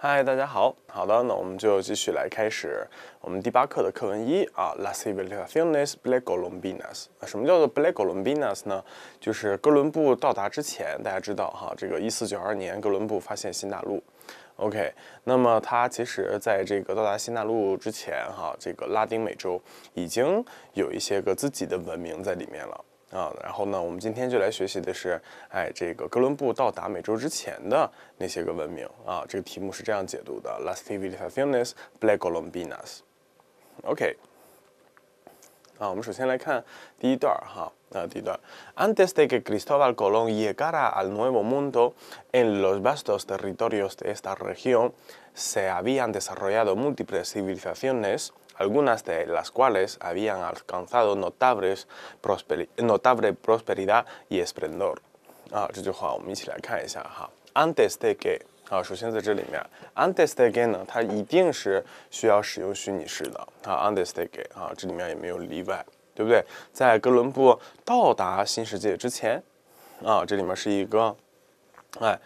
嗨，大家好。好的，那我们就继续来开始我们第八课的课文一啊，las civilizaciones b l a c o l o m b i n a s 什么叫做 b l a c o l o m b i n a s 呢？就是哥伦布到达之前，大家知道哈，这个一四九二年哥伦布发现新大陆。OK，那么他其实在这个到达新大陆之前哈，这个拉丁美洲已经有一些个自己的文明在里面了。啊，然后呢，我们今天就来学习的是，哎，这个哥伦布到达美洲之前的那些个文明啊。这个题目是这样解读的：Las civilizaciones precolombinas。OK，啊，我们首先来看第一段哈，啊，第一段 Antes de que Cristóbal Colón llegara al Nuevo Mundo, en los vastos territorios de esta región se habían desarrollado múltiples civilizaciones。algunas de las cuales habían alcanzado notables notable prosperidad y esplendor。话我们一起来看一下哈。Understege，啊，首先在这里面，Understege 呢，它一定是需要使用虚拟式的，啊，Understege，啊，这里面也没有例外，对不对？在哥伦布到达新世界之前，啊，这里面是一个，哎，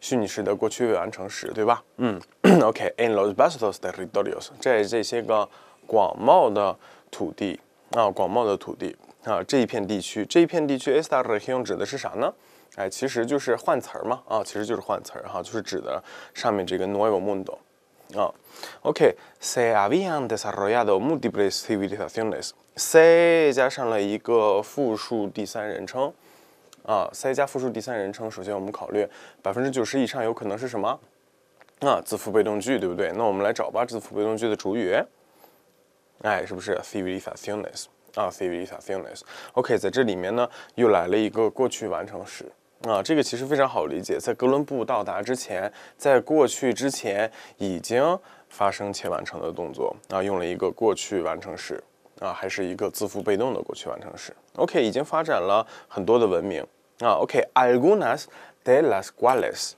虚拟式的过去完成时，对吧？嗯，OK，In los bastos de ríditos，这这些个。广袤的土地啊，广袤的土地啊，这一片地区，这一片地区。e s t a r e g i 形 n 指的是啥呢？哎，其实就是换词儿嘛啊，其实就是换词儿哈，就是指的上面这个 Nuevo Mundo 啊。OK，se ha v i a n a d desarrollado múltiples c i v i d a d e s Se 加上了一个复数第三人称啊，se 加复数第三人称。首先我们考虑百分之九十以上有可能是什么？啊，自符被动句，对不对？那我们来找吧，自符被动句的主语。哎，是不是 civilizationes 啊？civilizationes。OK，在这里面呢，又来了一个过去完成时啊。这个其实非常好理解，在哥伦布到达之前，在过去之前已经发生且完成的动作啊，用了一个过去完成时啊，还是一个自负被动的过去完成时。OK，已经发展了很多的文明啊。OK，algunas de las cuales。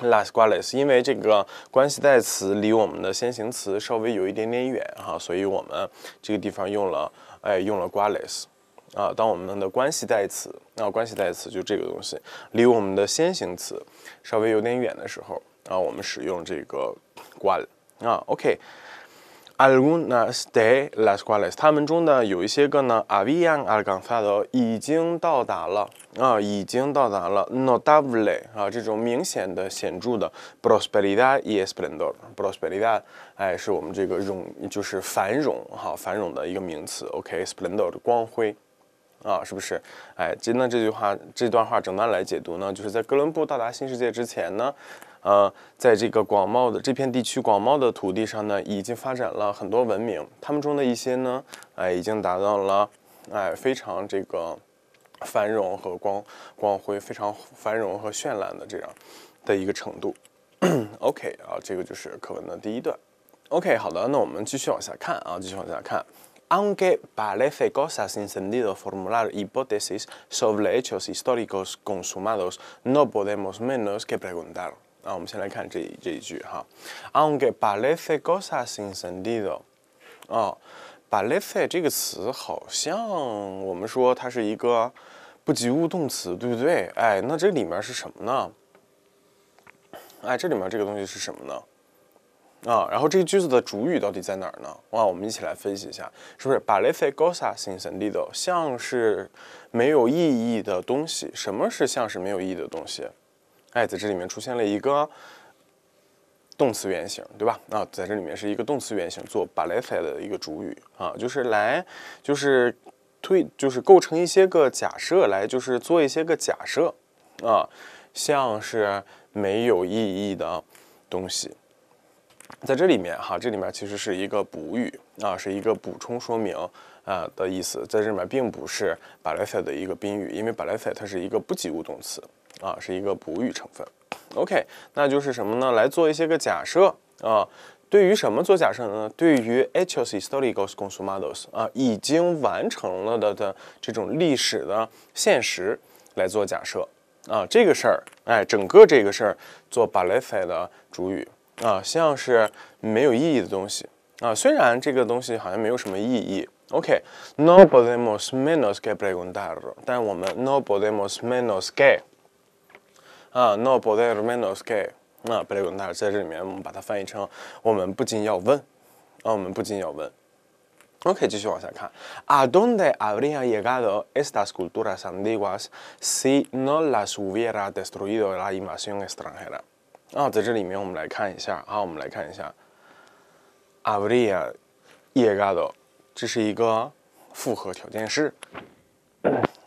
last, u a l e s 因为这个关系代词离我们的先行词稍微有一点点远哈，所以我们这个地方用了，哎，用了 g u a l e s 啊，当我们的关系代词，那关系代词就这个东西，离我们的先行词稍微有点远的时候，啊，我们使用这个 quale，啊，OK。Algunas de las cuales，他们中的有一些个呢，habían alcanzado 已经到达了啊，已经到达了。n o t a b l e 啊，这种明显的、显著的。p r o s p e r i d a d e s p l e n d o r p r o s p e r i d a d 哎，是我们这个荣，就是繁荣哈，繁荣的一个名词。OK，esplendor 的光辉啊，是不是？哎，今天这句话、这段话整段来解读呢，就是在哥伦布到达新世界之前呢。呃，在这个广袤的这片地区广袤的土地上呢，已经发展了很多文明。他们中的一些呢，哎，已经达到了哎非常这个繁荣和光光辉非常繁荣和绚烂的这样的一个程度。OK 啊，这个就是课文的第一段。OK，好的，那我们继续往下看啊，继续往下看。Ante l a e f i c o s a s i n s e n d i o formula hipótesis sobre hechos históricos consumados, no podemos menos que preguntar. 那我们先来看这一这一句哈，anque parece cosa s i n s e n d i d o 啊，parece 这个词好像我们说它是一个不及物动词，对不对？哎，那这里面是什么呢？哎，这里面这个东西是什么呢？啊，然后这个句子的主语到底在哪儿呢？哇，我们一起来分析一下，是不是 parece cosa s i n s e n d i d o 像是没有意义的东西？什么是像是没有意义的东西？a 在这里面出现了一个动词原形，对吧？啊，在这里面是一个动词原形做巴莱塞的一个主语啊，就是来，就是推，就是构成一些个假设，来，就是做一些个假设啊，像是没有意义的东西，在这里面哈，这里面其实是一个补语啊，是一个补充说明啊的意思，在这里面并不是巴莱塞的一个宾语，因为巴莱塞它是一个不及物动词。啊，是一个补语成分。OK，那就是什么呢？来做一些个假设啊。对于什么做假设呢？对于 h i s t o r stories c u l t u m a l models 啊，已经完成了的的这种历史的现实来做假设啊。这个事儿，哎，整个这个事儿做 b a l e f c a g a 的主语啊，像是没有意义的东西啊。虽然这个东西好像没有什么意义。OK，no podemos menos que p r e g u n t a r l 但我们 no podemos menos que 啊，no, ¿podemos menos qué？那布莱永那儿在这里面，我们把它翻译成我们不禁要问，啊，我们不禁要问。OK，继续往下看，¿a dónde habría llegado estas culturas antiguas si no las hubiera destruido la invasión extranjera？啊，在这里面我们来看一下，啊，我们来看一下，habría llegado，这是一个复合条件式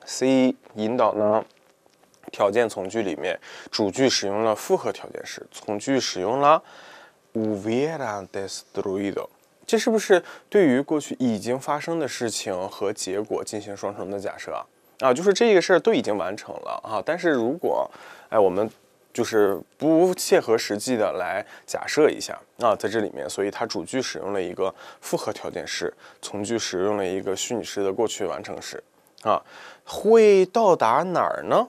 ，si 引导呢。条件从句里面，主句使用了复合条件式，从句使用了 e 维拉德斯 i 伊 o 这是不是对于过去已经发生的事情和结果进行双重的假设啊？啊，就是这个事儿都已经完成了啊。但是如果，哎，我们就是不切合实际的来假设一下啊，在这里面，所以它主句使用了一个复合条件式，从句使用了一个虚拟式的过去完成式啊，会到达哪儿呢？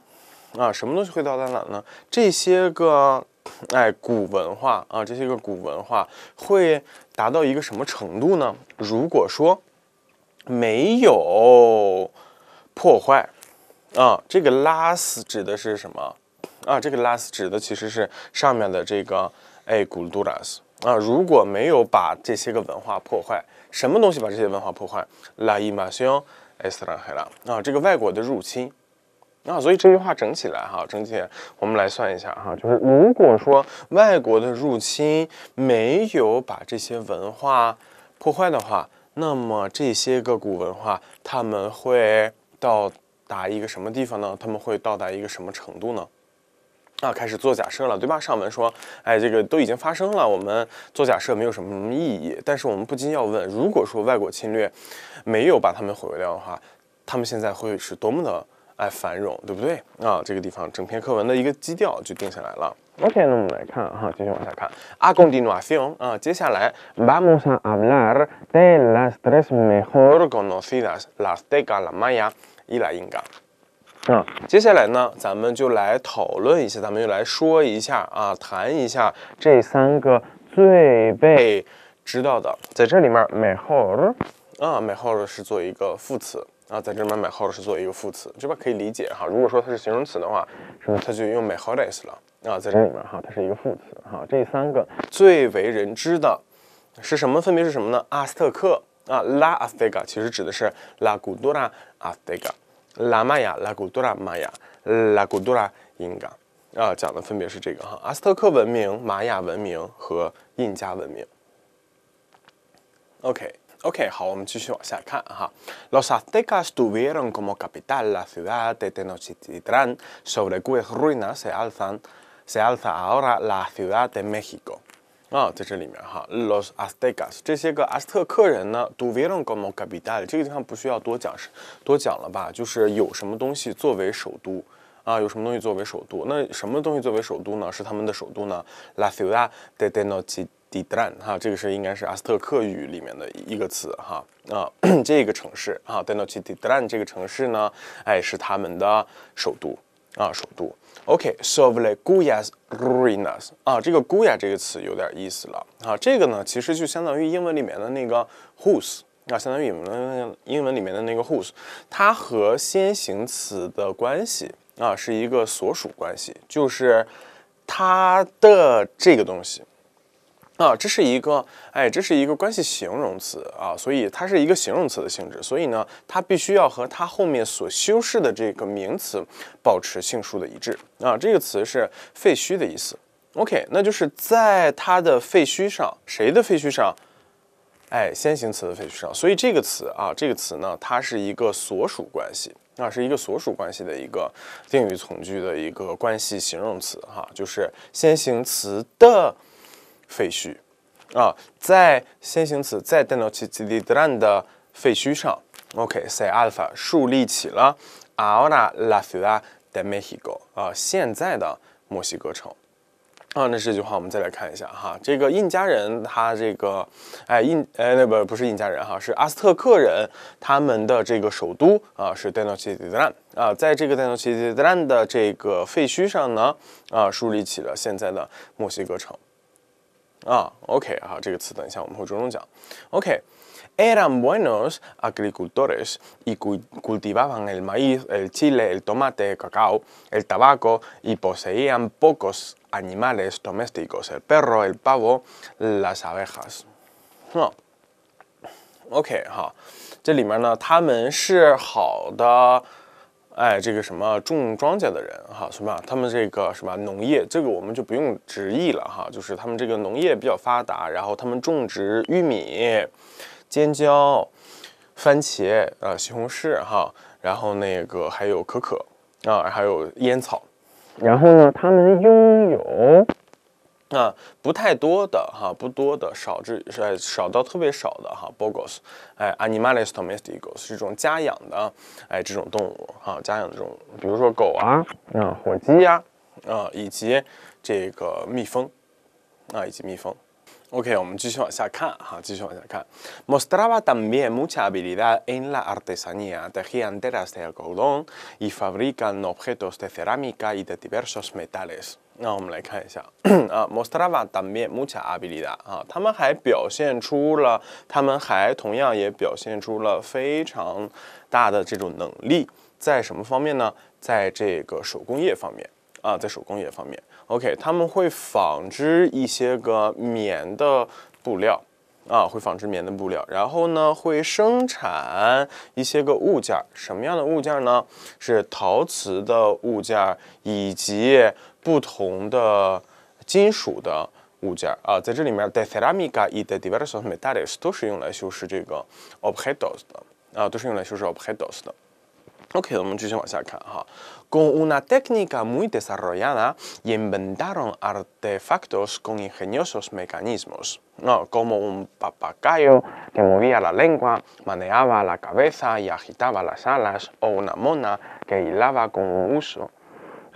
啊，什么东西会到达哪呢？这些个，哎，古文化啊，这些个古文化会达到一个什么程度呢？如果说没有破坏啊，这个 last 指的是什么啊？这个 last 指的其实是上面的这个哎，古鲁杜拉斯啊。如果没有把这些个文化破坏，什么东西把这些文化破坏？拉伊 r 修、埃斯 e 海拉啊，这个外国的入侵。那所以这句话整起来哈，整起来，我们来算一下哈，就是如果说外国的入侵没有把这些文化破坏的话，那么这些个古文化他们会到达一个什么地方呢？他们会到达一个什么程度呢？啊，开始做假设了，对吧？上文说，哎，这个都已经发生了，我们做假设没有什么意义。但是我们不禁要问，如果说外国侵略没有把他们毁掉的话，他们现在会是多么的？哎，繁荣，对不对啊？这个地方整篇课文的一个基调就定下来了。OK，那我们来看哈，继续往下看。A o n i n 贡 a 努 i 菲翁啊，接下来 vamos a hablar de las tres mejor conocidas: las d e g a l a Maya y la Inca。啊，接下来呢，咱们就来讨论一下，咱们就来说一下啊，谈一下这三个最被知道的。在这里面，mejor 啊，mejor 是做一个副词。啊，在这边 “my holidays” 做一个副词，这边可以理解哈。如果说它是形容词的话，是它就用 “my holidays” 了。啊，在这里面哈，它是一个副词哈。这三个最为人知的是什么？分别是什么呢？阿斯特克啊，La Azteca，其实指的是拉古多拉 Azteca，拉玛雅拉古多拉玛雅，拉古多拉 Inca 啊，讲的分别是这个哈，阿斯特克文明、玛雅文明和印加文明。OK。Ok，好，我们继续往下看哈。o s a los aztecas tuvieron como capital la ciudad de Tenochtitlan，sobre cuyas ruinas se alzan se alza ahora la ciudad de Mexico。啊，在这里面哈，los aztecas 这些个阿斯特克人呢，tuvieron como capital，这个地方不需要多讲，多讲了吧？就是有什么东西作为首都啊？有什么东西作为首都？那什么东西作为首都呢？是他们的首都呢？la ciudad de Tenochtitlan。d i r a n 哈，这个是应该是阿斯特克语里面的一个词，哈，啊，这个城市啊 d e n o n de Dilan 这个城市呢，哎，是他们的首都啊，首都。OK，s o b l e Guayas g u i n a s 啊，这个 g u y a 这个词有点意思了啊，这个呢，其实就相当于英文里面的那个 whose，啊，相当于英文英文里面的那个 whose，它和先行词的关系啊，是一个所属关系，就是它的这个东西。啊，这是一个，哎，这是一个关系形容词啊，所以它是一个形容词的性质，所以呢，它必须要和它后面所修饰的这个名词保持性数的一致啊。这个词是废墟的意思。OK，那就是在它的废墟上，谁的废墟上？哎，先行词的废墟上。所以这个词啊，这个词呢，它是一个所属关系，那是一个所属关系的一个定语从句的一个关系形容词哈，就是先行词的。废墟，啊，在先行词在 t e n o c h t i a n 的废墟上，OK，l 阿尔法树立起了 Aurora La Ciudad de Mexico 啊，现在的墨西哥城啊。那这句话我们再来看一下哈，这个印加人他这个哎印哎那不不是印加人哈，是阿斯特克人，他们的这个首都啊是 t e n o c 兰。t i t l a n 啊，在这个 t e n o c 兰 t i t l a n 的这个废墟上呢啊，树立起了现在的墨西哥城。Ok, eran buenos agricultores y cultivaban el maíz, el chile, el tomate, el cacao, el tabaco y poseían pocos animales domésticos, el perro, el pavo, las abejas. Okay, 哈，这里面呢，他们是好的哎，这个什么种庄稼的人哈，什么他们这个什么农业，这个我们就不用直译了哈，就是他们这个农业比较发达，然后他们种植玉米、尖椒、番茄啊、西红柿哈，然后那个还有可可啊，还有烟草，然后呢，他们拥有。那不太多的哈，不多的，少至呃少到特别少的哈。Bogos，哎 a n i m a l i s t o mestigos 是一种家养的哎这种动物哈，家养的这种，比如说狗啊，啊火鸡呀，啊以及这个蜜蜂啊以及蜜蜂。OK，我们继续往下看哈，继续往下看。Mostraba también mucha habilidad en la artesanía, tejían telas de algodón y fabrican objetos de cerámica y de diversos metales. 那我们来看一下 啊，Mostava dami Mcha Abilida 啊，他们还表现出了，他们还同样也表现出了非常大的这种能力，在什么方面呢？在这个手工业方面啊，在手工业方面，OK，他们会纺织一些个棉的布料啊，会纺织棉的布料，然后呢，会生产一些个物件什么样的物件呢？是陶瓷的物件以及。de cerámica y de diversos metales 都是用来修饰这个 objetos Con una técnica muy desarrollada inventaron artefactos con ingeniosos mecanismos, como un papacayo que movía la lengua, maneaba la cabeza y agitaba las alas, o una mona que hilaba con un uso.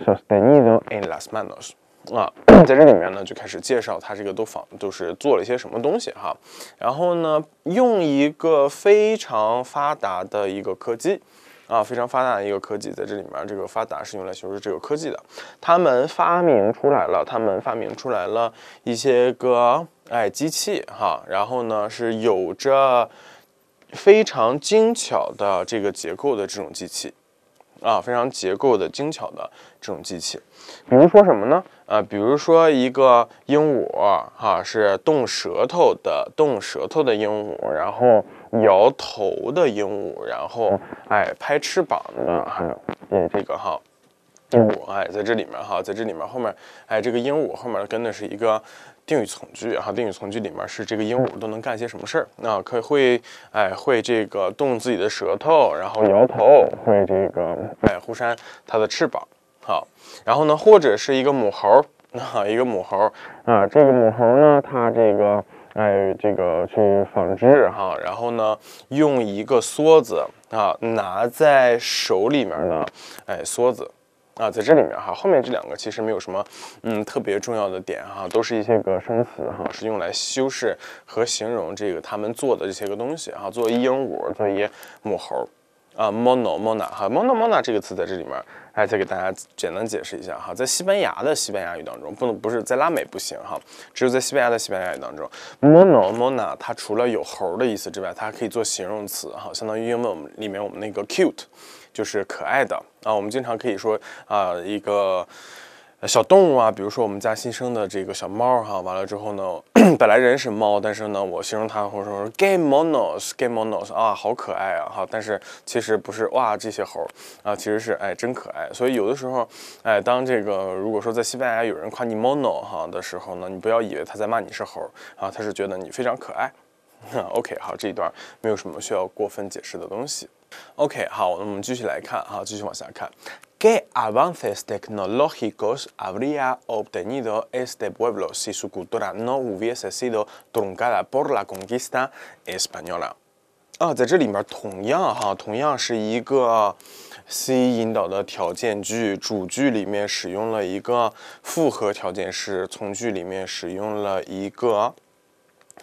Sostenido en las manos 啊，在这里面呢就开始介绍他这个都仿都是做了一些什么东西哈。然后呢，用一个非常发达的一个科技啊，非常发达的一个科技，在这里面这个发达是用来修饰这个科技的。他们发明出来了，他们发明出来了一些个哎机器哈。然后呢，是有着非常精巧的这个结构的这种机器啊，非常结构的精巧的。这种机器，比如说什么呢？呃，比如说一个鹦鹉哈，是动舌头的，动舌头的鹦鹉，然后摇头的鹦鹉，然后哎拍翅膀的，还有对这个哈鹦鹉哎，在这里面哈，在这里面后面哎，这个鹦鹉后面跟的是一个定语从句哈，定语从句里面是这个鹦鹉都能干些什么事儿？那可以会哎会这个动自己的舌头，然后摇头，会这个哎忽扇它的翅膀。好，然后呢，或者是一个母猴，哈，一个母猴，啊，这个母猴呢，它这个，哎，这个去纺织，哈，然后呢，用一个梭子，啊，拿在手里面呢，哎，梭子，啊，在这里面哈，后面这两个其实没有什么，嗯，特别重要的点哈，都是一些个生词哈，是用来修饰和形容这个他们做的这些个东西哈，做一鹦鹉，做一母猴。啊，mono，mona，哈，mono，mona 这个词在这里面，哎，再给大家简单解释一下哈，在西班牙的西班牙语当中，不能不是在拉美不行哈，只有在西班牙的西班牙语当中，mono，mona，它除了有猴的意思之外，它可以做形容词哈，相当于英文我们里面我们那个 cute，就是可爱的啊，我们经常可以说啊一个。小动物啊，比如说我们家新生的这个小猫哈，完了之后呢，本来人是猫，但是呢，我形容它或者说是 gay mono，s gay mono，s 啊，好可爱啊哈，但是其实不是哇，这些猴啊，其实是哎，真可爱。所以有的时候，哎，当这个如果说在西班牙有人夸你 mono 哈的时候呢，你不要以为他在骂你是猴啊，他是觉得你非常可爱。OK，好，这一段没有什么需要过分解释的东西。OK，好，我们继续来看，哈，继续往下看。Qué avances tecnológicos habría obtenido este pueblo si su cultura no hubiese sido dominada por la conquista española。啊，在这里面同样哈，同样是一个 C 引导的条件句，主句里面使用了一个复合条件式，从句里面使用了一个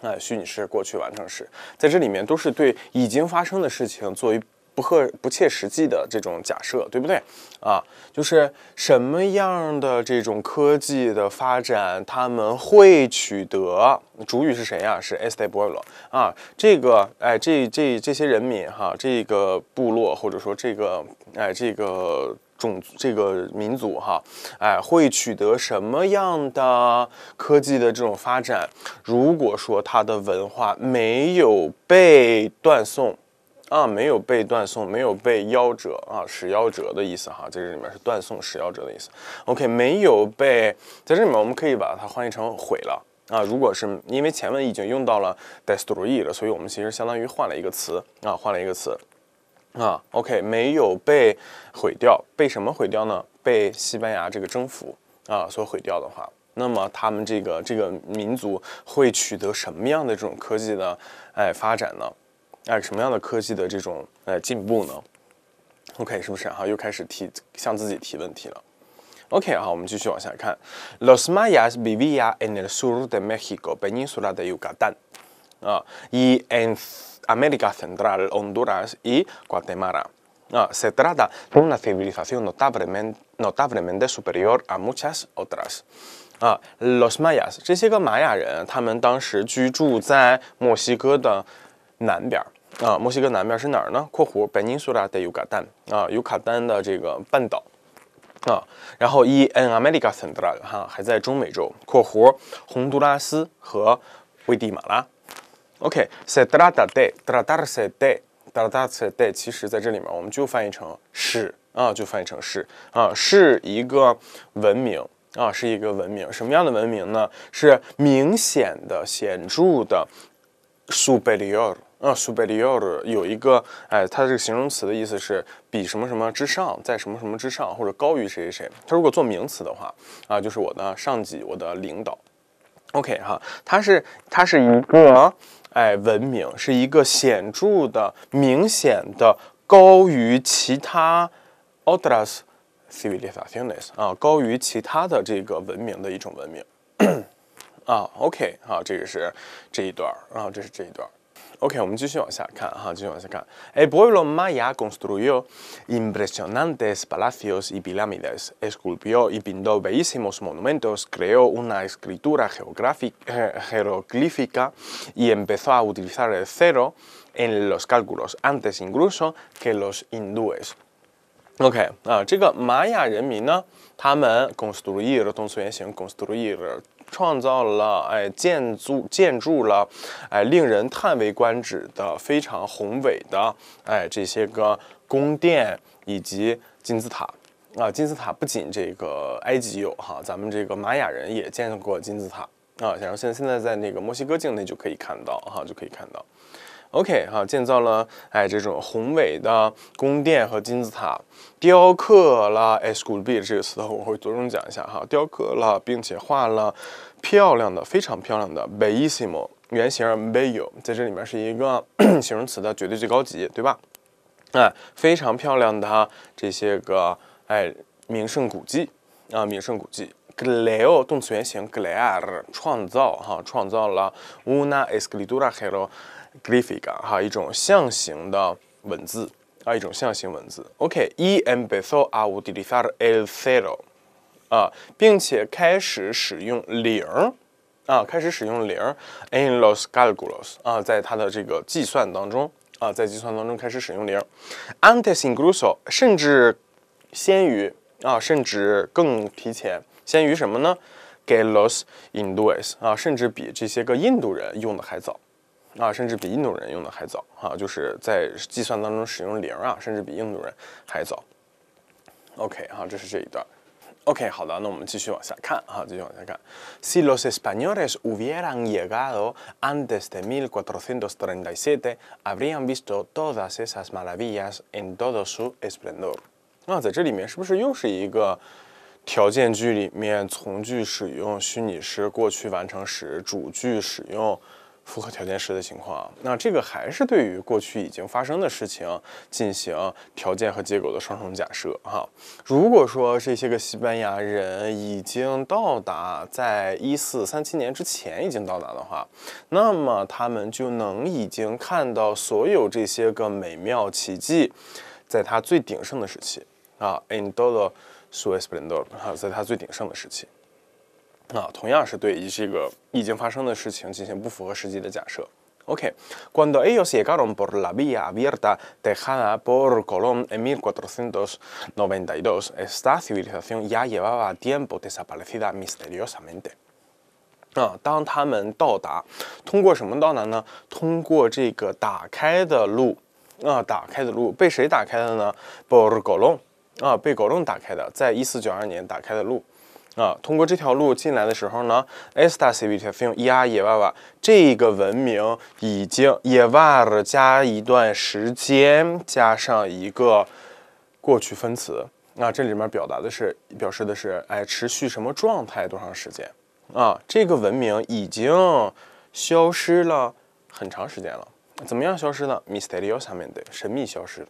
啊虚拟式过去完成时，在这里面都是对已经发生的事情作为。不切不切实际的这种假设，对不对啊？就是什么样的这种科技的发展，他们会取得主语是谁呀？是 este 埃塞博 l o 啊，这个哎，这这这些人民哈，这个部落或者说这个哎，这个种这个民族哈，哎，会取得什么样的科技的这种发展？如果说他的文化没有被断送。啊，没有被断送，没有被夭折啊，使夭折的意思哈，在这里面是断送使夭折的意思。OK，没有被，在这里面我们可以把它翻译成毁了啊。如果是因为前面已经用到了 destroy 了，所以我们其实相当于换了一个词啊，换了一个词啊。OK，没有被毁掉，被什么毁掉呢？被西班牙这个征服啊所毁掉的话，那么他们这个这个民族会取得什么样的这种科技的哎发展呢？哎，什么样的科技的这种呃进步呢？OK，是不是？哈，又开始提向自己提问题了。OK，好，我们继续往下看。Los mayas vivía en el sur de México, península de Yucatán, y en América Central, Honduras y Guatemala. Se trata de una civilización notablemente notablemente superior a muchas otras. Los mayas，这些个玛雅人，他们当时居住在墨西哥的南边儿。啊，墨西哥南边是哪儿呢？（括弧）巴尼苏拉的尤卡丹啊，尤卡丹的这个半岛啊，然后 America 阿美利加森 a 拉哈还在中美洲（括弧）洪都拉斯和危地马拉。OK，trata a de 塞 c 拉达 e 德拉达的塞德、r 拉达的塞德，其实在这里面我们就翻译成“是”啊，就翻译成“是”啊，是一个文明啊，是一个文明，什么样的文明呢？是明显的、显著的 superior。啊，superior 有一个，哎，它这个形容词的意思是比什么什么之上，在什么什么之上，或者高于谁谁谁。它如果做名词的话，啊，就是我的上级，我的领导。OK 哈，它是它是一个，哎，文明是一个显著的、明显的高于其他，otras civilizaciones 啊，高于其他的这个文明的一种文明。啊，OK，好，这个是这一段啊，这是这一段。El pueblo maya construyó impresionantes palacios y pirámides, esculpió y pintó bellísimos monumentos, creó una escritura eh, jeroglífica y empezó a utilizar el cero en los cálculos, antes incluso que los hindúes. OK construir construir 创造了哎建筑建筑了哎令人叹为观止的非常宏伟的哎这些个宫殿以及金字塔啊金字塔不仅这个埃及有哈咱们这个玛雅人也见过金字塔啊后现在现在在那个墨西哥境内就可以看到哈就可以看到。OK，哈，建造了哎这种宏伟的宫殿和金字塔，雕刻了。e s c r i b i 这个词，我会着重讲一下哈，雕刻了，并且画了漂亮的，非常漂亮的 b e l l i m o 原型 b e o u 在这里面是一个 形容词的绝对最高级，对吧？哎，非常漂亮的这些个哎名胜古迹啊，名胜古迹。glor 动词原形 g l a r 创造哈，创造了 una escritura hero。Glyphica 哈，一种象形的文字啊，一种象形文字。OK，伊恩贝索 i 乌 i 里萨尔 El Zero 啊，并且开始使用零啊，开始使用零。i n los cálculos 啊，在他的这个计算当中啊，在计算当中开始使用零。Antes incluso 甚至先于啊，甚至更提前，先于什么呢？Los indios 啊，甚至比这些个印度人用的还早。啊，甚至比印度人用的还早啊，就是在计算当中使用零啊，甚至比印度人还早。OK 啊，这是这一段。OK，好的，那我们继续往下看啊，继续往下看。Si los españoles hubieran llegado antes de 1437, habrían visto todas esas maravillas en todo su esplendor。那在这里面是不是又是一个条件句里面从句使用虚拟式过去完成时，主句使用？符合条件时的情况那这个还是对于过去已经发生的事情进行条件和结果的双重假设哈。如果说这些个西班牙人已经到达，在一四三七年之前已经到达的话，那么他们就能已经看到所有这些个美妙奇迹，在它最鼎盛的时期啊，in doo s u e s p l e n d o r 还哈，在它最鼎盛的时期。啊，同样是对于这个已经发生的事情进行不符合实际的假设。OK，Cuando ellos llegaron por la vía abierta dejada por Colón en 1492, esta civilización ya llevaba tiempo desaparecida misteriosamente。啊，当他们到达，通过什么到达呢？通过这个打开的路。啊，打开的路被谁打开的呢？Por Colón。啊，被哥伦打开的，在一四九二年打开的路。啊，通过这条路进来的时候呢，Estas v i v i e a d i en Ir y i v a 这个文明已经 yivar 加一段时间，加上一个过去分词。那这里面表达的是，表示的是，哎，持续什么状态多长时间？啊，这个文明已经消失了很长时间了。怎么样消失呢 m i s t e r i o 下面的神秘消失。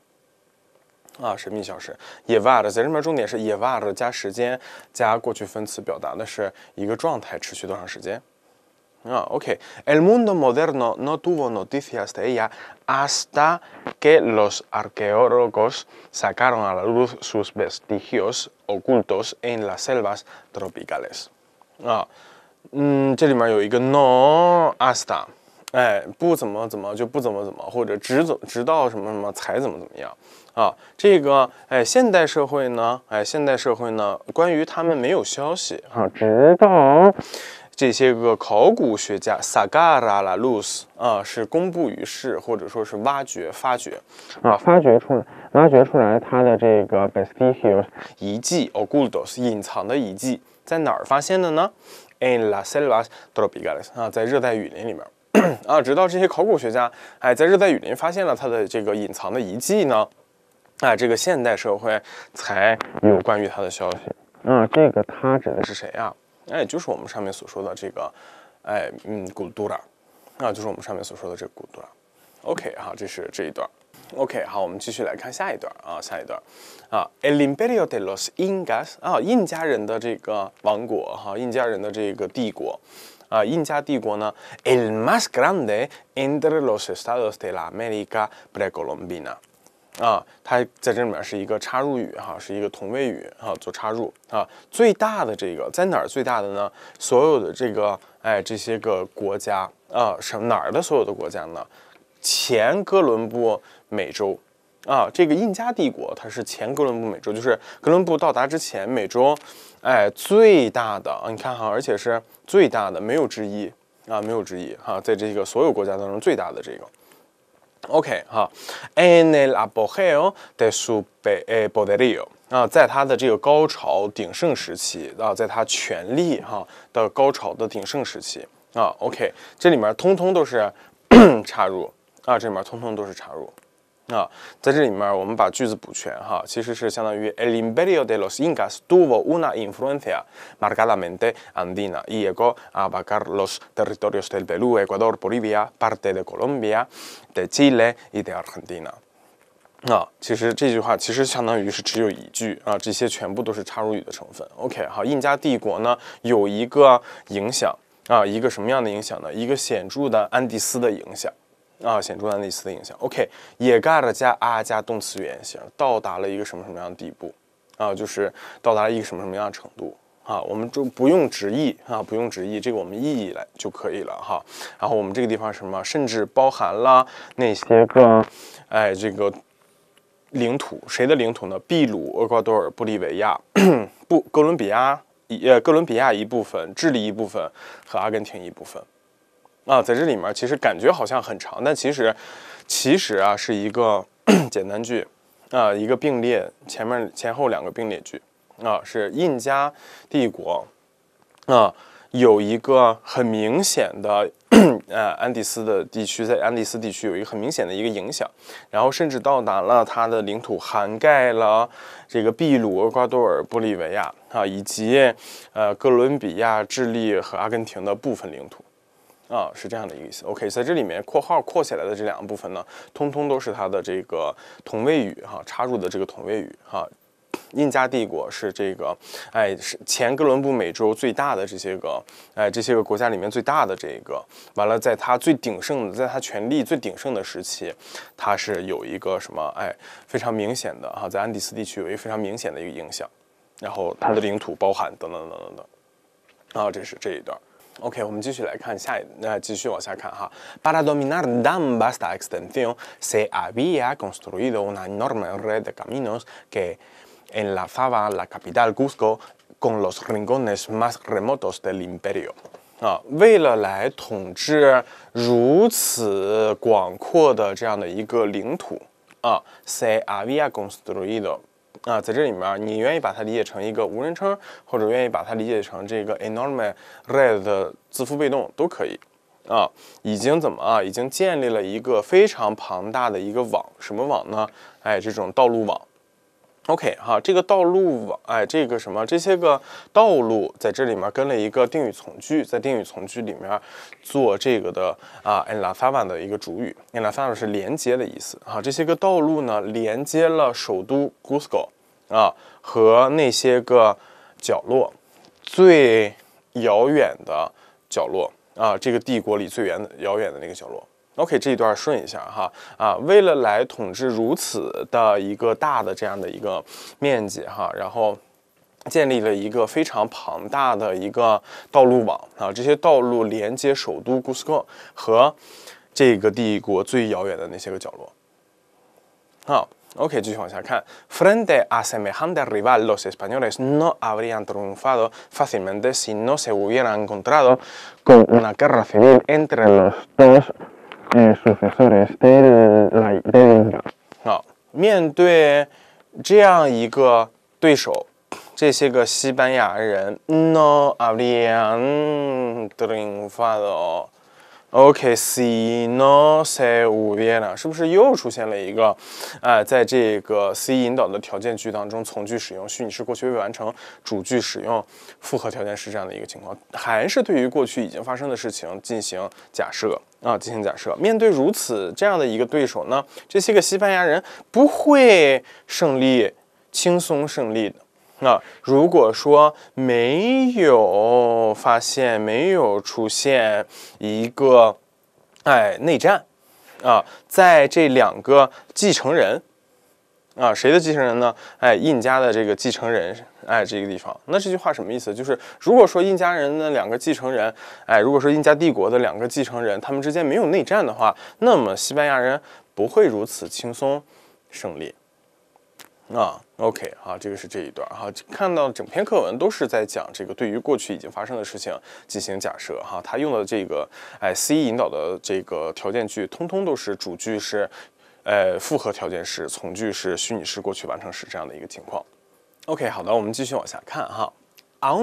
啊，神秘消失。a v a r e 在这面重点是 e v a r 加时间加过去分词，表达的是一个状态持续多长时间。啊，OK。El mundo moderno no tuvo noticias de ella hasta que los arqueólogos sacaron a la luz sus vestigios ocultos en las selvas tropicales。啊，这里面有一个 no hasta。哎，不怎么怎么就不怎么怎么，或者直走直到什么什么才怎么怎么样啊？这个哎，现代社会呢？哎，现代社会呢？关于他们没有消息啊。直到这些个考古学家萨 l 拉拉鲁斯啊，是公布于世，或者说是挖掘发掘啊，发掘出来，挖掘出来他的这个 b e s 贝 i 蒂希尔遗迹 o 奥古鲁 o s 隐藏的遗迹在哪儿发现的呢？i n la s 在 r o p i 多比加 a s 啊，在热带雨林里面。啊，直到这些考古学家哎，在热带雨林发现了他的这个隐藏的遗迹呢，啊，这个现代社会才有关于他的消息。啊，这个他指的是谁呀？哎，就是我们上面所说的这个，哎，嗯，古都拉，啊，就是我们上面所说的这个古都拉。OK，好，这是这一段。OK，好，我们继续来看下一段啊，下一段啊，El Imperio de los Incas，啊，印加人的这个王国哈，印加人的这个帝国。啊，印加帝国呢，El más grande entre los estados de la América precolombina。啊，它在这里面是一个插入语哈，是一个同位语哈，做插入啊。最大的这个在哪儿最大的呢？所有的这个哎，这些个国家啊，什哪儿的所有的国家呢？前哥伦布美洲。啊，这个印加帝国它是前哥伦布美洲，就是哥伦布到达之前美洲。哎，最大的啊，你看哈，而且是最大的，没有之一啊，没有之一哈，在这个所有国家当中最大的这个，OK 哈，En el apogeo de su poderío 啊，在他的这个高潮鼎盛时期啊，在他权力哈的高潮的鼎盛时期啊，OK，这里面通通都是 插入啊，这里面通通都是插入。啊，在这里面我们把句子补全哈，其实是相当于 el imperio de los incas tuvo una influencia marcadamente andina y llegó a vaciar los territorios del Perú, Ecuador, Bolivia, parte de Colombia, de Chile y de Argentina。啊，其实这句话其实相当于是只有一句啊，这些全部都是插入语的成分。OK，好，印加帝国呢有一个影响啊，一个什么样的影响呢？一个显著的安第斯的影响。啊，显著的类似的影响。OK，也 got 加啊加动词原形，到达了一个什么什么样的地步啊？就是到达了一个什么什么样的程度啊？我们就不用直译啊，不用直译，这个我们意译来就可以了哈。然后我们这个地方什么？甚至包含了那些个，哎，这个领土，谁的领土呢？秘鲁、厄瓜多尔、布利维亚、不，哥伦比亚，呃，哥伦比亚一部分，智利一部分和阿根廷一部分。啊，在这里面其实感觉好像很长，但其实，其实啊是一个 简单句，啊，一个并列前面前后两个并列句，啊，是印加帝国，啊，有一个很明显的，呃，安第斯的地区，在安第斯地区有一个很明显的一个影响，然后甚至到达了它的领土，涵盖了这个秘鲁、厄瓜多尔、玻利维亚啊，以及呃哥伦比亚、智利和阿根廷的部分领土。啊，是这样的意思。OK，在这里面括号括起来的这两个部分呢，通通都是它的这个同位语哈，插入的这个同位语哈。印加帝国是这个，哎，是前哥伦布美洲最大的这些个，哎，这些个国家里面最大的这个。完了，在它最鼎盛的，在它权力最鼎盛的时期，它是有一个什么，哎，非常明显的哈，在安第斯地区有一个非常明显的一个影响。然后它的领土包含等等等等等。啊，这是这一段。Para dominar tan vasta extensión se había construido una enorme red de caminos que enlazaba la capital Cusco con los rincones más remotos del imperio. se había construido 啊，在这里面，你愿意把它理解成一个无人称，或者愿意把它理解成这个 enormous red 的字符被动都可以。啊，已经怎么啊，已经建立了一个非常庞大的一个网，什么网呢？哎，这种道路网。OK，哈，这个道路，哎，这个什么，这些个道路在这里面跟了一个定语从句，在定语从句里面做这个的啊，en lasava 的一个主语，en lasava 是连接的意思啊。这些个道路呢，连接了首都 g u s c o 啊和那些个角落，最遥远的角落啊，这个帝国里最远的遥远的那个角落。OK，这一段顺一下哈啊，为了来统治如此的一个大的这样的一个面积哈，然后建立了一个非常庞大的一个道路网啊，这些道路连接首都古斯科和这个帝国最遥远的那些个角落。好，OK，继续往下看。Frente a semejante rival, los españoles no habrían triunfado fácilmente si no se hubieran encontrado con una guerra civil entre los dos. 嗯，是的，是的，对的，对的。好，面对这样一个对手，这些个西班牙人，no habían t e r i n a d o OK, si no se hubiera, 是不是又出现了一个？呃，在这个 C 引导的条件句当中，从句使用虚拟式过去未完成，主句使用复合条件式，这样的一个情况，还是对于过去已经发生的事情进行假设。啊，进行假设，面对如此这样的一个对手呢，这些个西班牙人不会胜利，轻松胜利的。那如果说没有发现，没有出现一个，哎，内战，啊，在这两个继承人。啊，谁的继承人呢？哎，印加的这个继承人，哎，这个地方。那这句话什么意思？就是如果说印加人的两个继承人，哎，如果说印加帝国的两个继承人，他们之间没有内战的话，那么西班牙人不会如此轻松胜利。啊，OK，啊，这个是这一段哈。看到整篇课文都是在讲这个，对于过去已经发生的事情进行假设哈。他用的这个哎，C 引导的这个条件句，通通都是主句是。Aún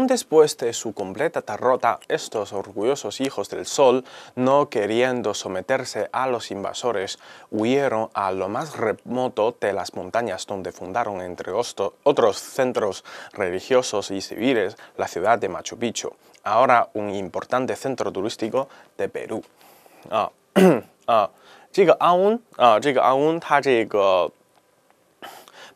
después de su completa derrota, estos orgullosos hijos del sol, no queriendo someterse a los invasores, huyeron a lo más remoto de las montañas donde fundaron, entre otros centros religiosos y civiles, la ciudad de Machu Picchu, ahora un importante centro turístico de Perú. Ah, ah, 这个 un 啊，这个 un 它这个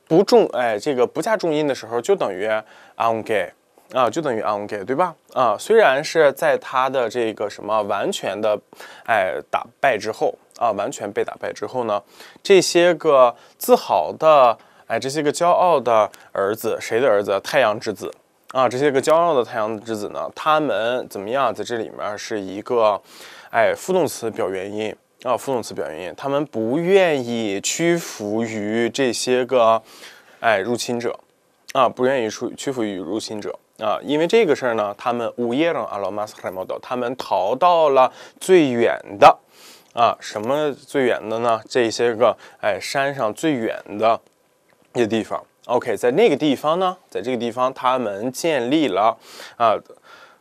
不重哎，这个不加重音的时候，就等于 un gay 啊，就等于 o n gay 对吧？啊，虽然是在他的这个什么完全的哎打败之后啊，完全被打败之后呢，这些个自豪的哎，这些个骄傲的儿子，谁的儿子？太阳之子啊，这些个骄傲的太阳之子呢，他们怎么样？在这里面是一个哎副动词表原因。啊，副动词表原因，他们不愿意屈服于这些个，哎，入侵者，啊，不愿意屈屈服于入侵者，啊，因为这个事儿呢，他们午夜让阿罗马斯海 e l 他们逃到了最远的，啊，什么最远的呢？这些个，哎，山上最远的一个地方。OK，在那个地方呢，在这个地方，他们建立了，啊，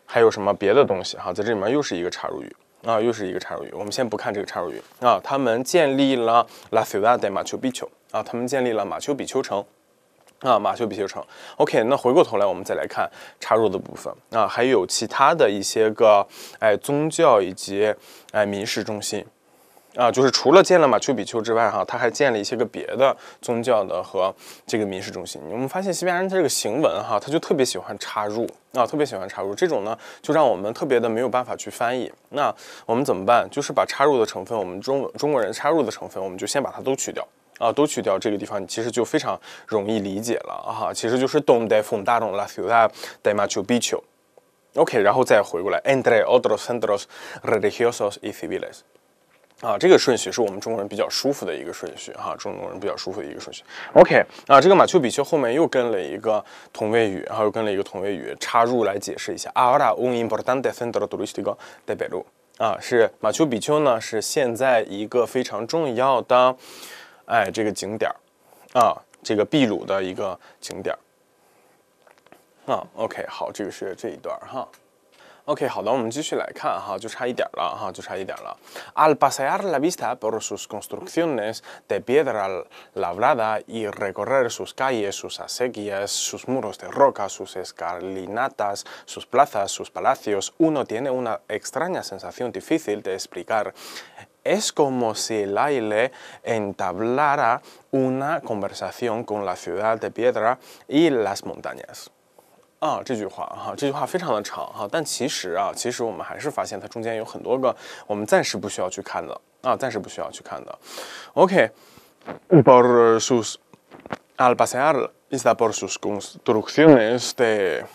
还有什么别的东西？哈，在这里面又是一个插入语。啊，又是一个插入语。我们先不看这个插入语啊，他们建立了 La Ciudad de Machu Picchu 啊，他们建立了马丘比丘城啊，马丘比丘城。OK，那回过头来我们再来看插入的部分。啊，还有其他的一些个哎宗教以及哎民事中心。啊，就是除了建了马丘比丘之外，哈，他还建了一些个别的宗教的和这个民事中心。我们发现西班牙人他这个行文，哈，他就特别喜欢插入，啊，特别喜欢插入这种呢，就让我们特别的没有办法去翻译。那我们怎么办？就是把插入的成分，我们中中国人插入的成分，我们就先把它都去掉，啊，都去掉。这个地方你其实就非常容易理解了，哈，其实就是 d o 东代丰大东拉斯尤达代马丘比丘。OK，然后再回过来，entre otros centros religiosos y civiles。啊，这个顺序是我们中国人比较舒服的一个顺序哈，中国人比较舒服的一个顺序。OK，啊，这个马丘比丘后面又跟了一个同位语，然后又跟了一个同位语插入来解释一下。啊，是马丘比丘呢，是现在一个非常重要的，哎，这个景点儿啊，这个秘鲁的一个景点儿。啊，OK，好，这个是这一段哈。Al pasear la vista por sus construcciones de piedra labrada y recorrer sus calles, sus acequias, sus muros de roca, sus escalinatas, sus plazas, sus palacios, uno tiene una extraña sensación difícil de explicar. Es como si el aire entablara una conversación con la ciudad de piedra y las montañas. 啊，这句话哈，这句话非常的长哈，但其实啊，其实我们还是发现它中间有很多个我们暂时不需要去看的啊，暂时不需要去看的。OK，por sus al pasear y por sus construcciones de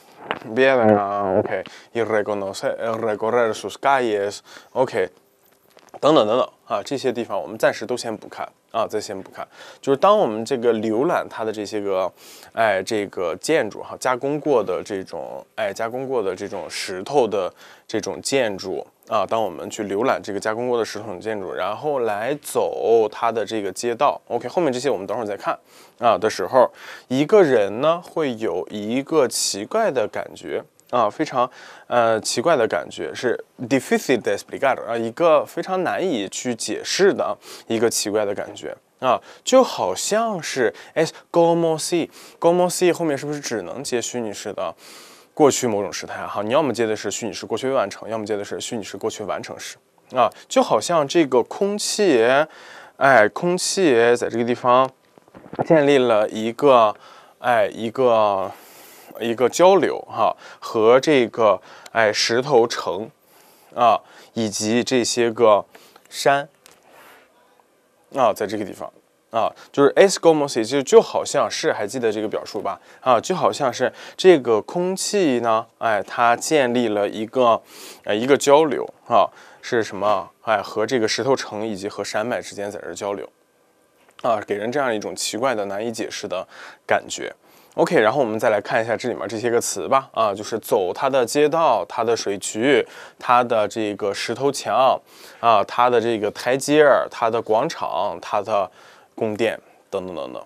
viven，OK，y reconocer r e c o n o e r sus calles，OK，等等等等啊，这些地方我们暂时都先不看。啊，再先不看，就是当我们这个浏览它的这些个，哎，这个建筑哈，加工过的这种，哎，加工过的这种石头的这种建筑啊，当我们去浏览这个加工过的石头的建筑，然后来走它的这个街道，OK，后面这些我们等会儿再看啊的时候，一个人呢会有一个奇怪的感觉。啊，非常，呃，奇怪的感觉是 deficit d e s p l e g a d n 啊，一个非常难以去解释的一个奇怪的感觉啊，就好像是 es como si，como si 后面是不是只能接虚拟式的过去某种时态？好，你要么接的是虚拟式过去未完成，要么接的是虚拟式过去完成时啊，就好像这个空气，哎，空气在这个地方建立了一个，哎，一个。一个交流哈，和这个哎石头城啊，以及这些个山啊，在这个地方啊，就是 s c o g o s s 就就好像是还记得这个表述吧啊，就好像是这个空气呢，哎，它建立了一个呃一个交流啊，是什么哎，和这个石头城以及和山脉之间在这交流啊，给人这样一种奇怪的难以解释的感觉。OK，然后我们再来看一下这里面这些个词吧，啊，就是走它的街道、它的水渠、它的这个石头墙，啊，它的这个台阶、它的广场、它的宫殿等等等等，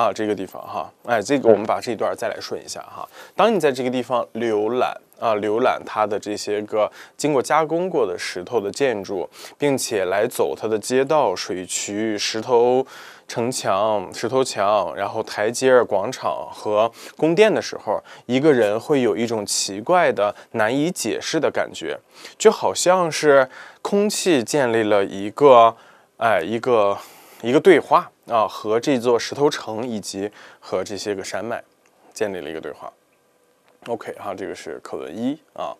啊，这个地方哈，哎，这个我们把这一段再来顺一下哈，当你在这个地方浏览。啊，浏览它的这些个经过加工过的石头的建筑，并且来走它的街道、水渠、石头城墙、石头墙，然后台阶、广场和宫殿的时候，一个人会有一种奇怪的、难以解释的感觉，就好像是空气建立了一个，哎，一个一个对话啊，和这座石头城以及和这些个山脉建立了一个对话。OK，哈，这个是课文一啊。